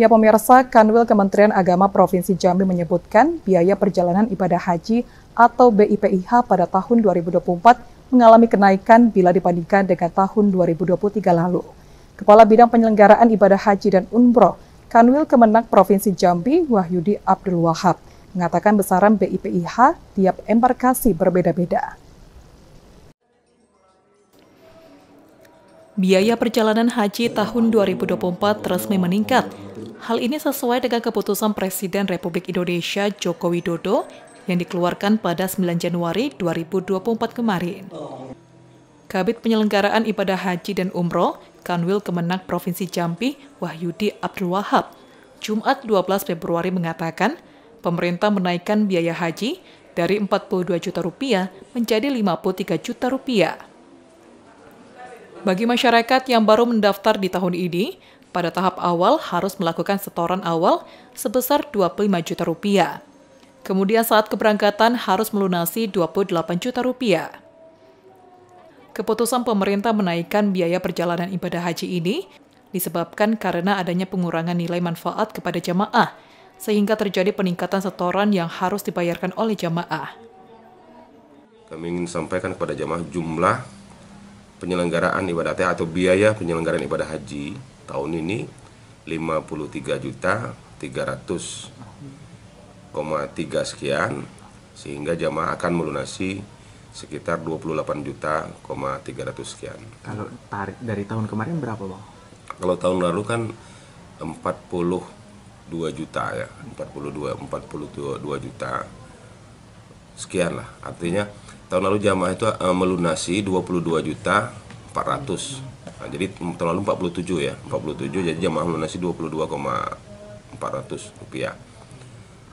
Ya pemirsa, Kanwil Kementerian Agama Provinsi Jambi menyebutkan biaya perjalanan ibadah haji atau BIPIH pada tahun 2024 mengalami kenaikan bila dibandingkan dengan tahun 2023 lalu. Kepala Bidang Penyelenggaraan Ibadah Haji dan Umroh, Kanwil Kemenang Provinsi Jambi, Wahyudi Abdul Wahab, mengatakan besaran BIPIH tiap embarkasi berbeda-beda. Biaya perjalanan haji tahun 2024 resmi meningkat Hal ini sesuai dengan keputusan Presiden Republik Indonesia Joko Widodo yang dikeluarkan pada 9 Januari 2024 kemarin. Kabit Penyelenggaraan Ibadah Haji dan Umroh, Kanwil Kemenang Provinsi Jambi, Wahyudi Abdul Wahab, Jumat 12 Februari mengatakan, pemerintah menaikkan biaya haji dari 42 juta rupiah menjadi 53 juta rupiah. Bagi masyarakat yang baru mendaftar di tahun ini, pada tahap awal harus melakukan setoran awal sebesar 25 juta rupiah. Kemudian saat keberangkatan harus melunasi 28 juta rupiah. Keputusan pemerintah menaikkan biaya perjalanan ibadah haji ini disebabkan karena adanya pengurangan nilai manfaat kepada jamaah, sehingga terjadi peningkatan setoran yang harus dibayarkan oleh jamaah. Kami ingin sampaikan kepada jamaah jumlah penyelenggaraan ibadah atau biaya penyelenggaraan ibadah haji tahun ini 53 juta 300,3 sekian sehingga jamaah akan melunasi sekitar 28 juta, 300 sekian. Kalau tarik dari tahun kemarin berapa, Bang? Kalau tahun lalu kan 42 juta ya, 42 42 juta. Sekian lah. Artinya tahun lalu jamaah itu eh, melunasi 22 juta 400. Hmm Nah, jadi tahun 47 ya, 47 jadi jamaah lunasi 22,400 rupiah.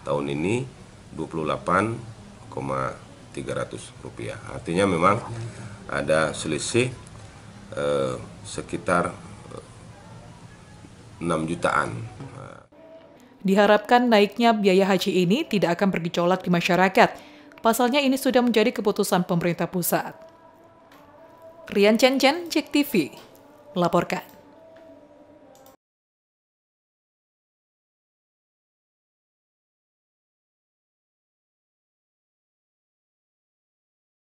Tahun ini 28,300 rupiah. Artinya memang ada selisih eh, sekitar 6 eh, jutaan. Diharapkan naiknya biaya haji ini tidak akan bergejolak di masyarakat. Pasalnya ini sudah menjadi keputusan pemerintah pusat. Rian Chen Chen, Cek TV laporkan.